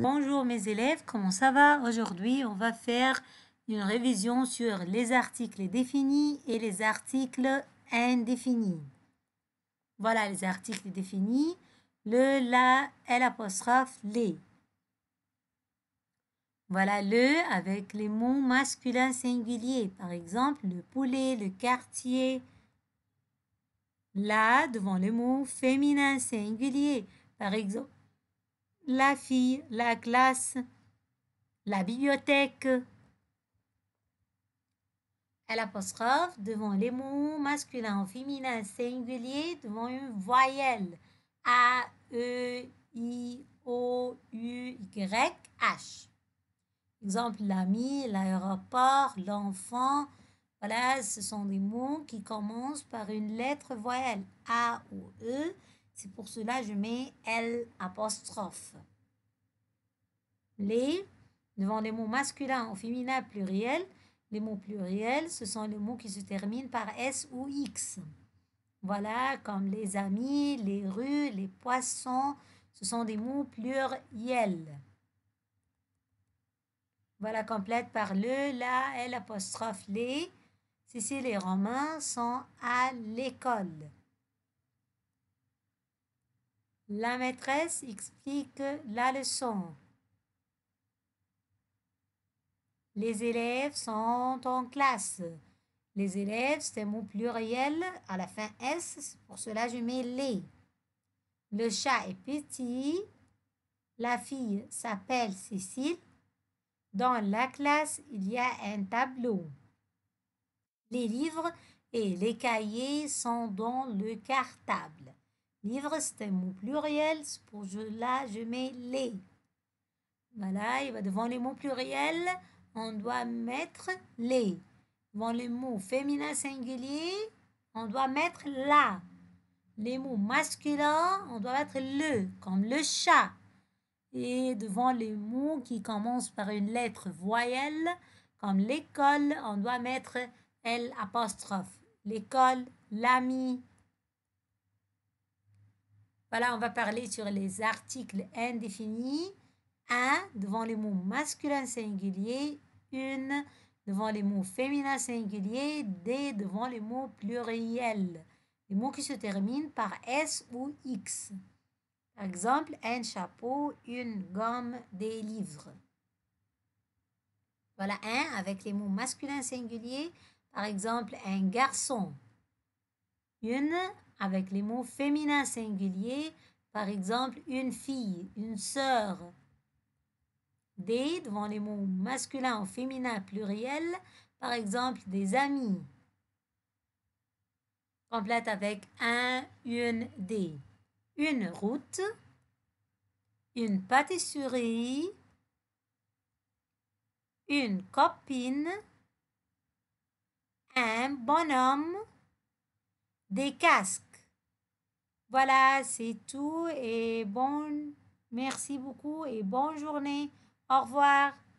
Bonjour mes élèves, comment ça va Aujourd'hui, on va faire une révision sur les articles définis et les articles indéfinis. Voilà les articles définis, le, la, l apostrophe, les. Voilà le avec les mots masculins singuliers, par exemple le poulet, le quartier. La devant les mots féminins singuliers, par exemple la fille, la classe, la bibliothèque. À l'apostrophe, devant les mots masculins féminins singuliers, devant une voyelle. A, E, I, O, U, Y, H. Exemple, l'ami, l'aéroport, l'enfant. Voilà, ce sont des mots qui commencent par une lettre voyelle. A ou E c'est pour cela je mets L apostrophe. Les, devant les mots masculins ou féminins pluriels, les mots pluriels, ce sont les mots qui se terminent par S ou X. Voilà, comme les amis, les rues, les poissons, ce sont des mots pluriels. Voilà, complète par le, la, L apostrophe, les. c'est les Romains sont à l'école. La maîtresse explique la leçon. Les élèves sont en classe. Les élèves, c'est mon pluriel à la fin S, pour cela je mets les. Le chat est petit. La fille s'appelle Cécile. Dans la classe, il y a un tableau. Les livres et les cahiers sont dans le cartable. Livre, c'est un mot pluriel. Pour je, là, je mets les. Voilà, va devant les mots pluriels, on doit mettre les. Devant les mots féminins singuliers, on doit mettre la. Les mots masculins, on doit mettre le, comme le chat. Et devant les mots qui commencent par une lettre voyelle, comme l'école, on doit mettre L L'école, l'ami, voilà, on va parler sur les articles indéfinis. Un devant les mots masculins singuliers, une devant les mots féminins singuliers, des devant les mots pluriels. Les mots qui se terminent par S ou X. Par exemple, un chapeau, une gomme, des livres. Voilà un avec les mots masculins singuliers. Par exemple, un garçon, une avec les mots féminins singuliers, par exemple une fille, une sœur. Des devant les mots masculins ou féminins pluriels, par exemple des amis. Complète avec un, une, des. Une route, une pâtisserie, une copine, un bonhomme, des casques. Voilà, c'est tout et bon, merci beaucoup et bonne journée. Au revoir.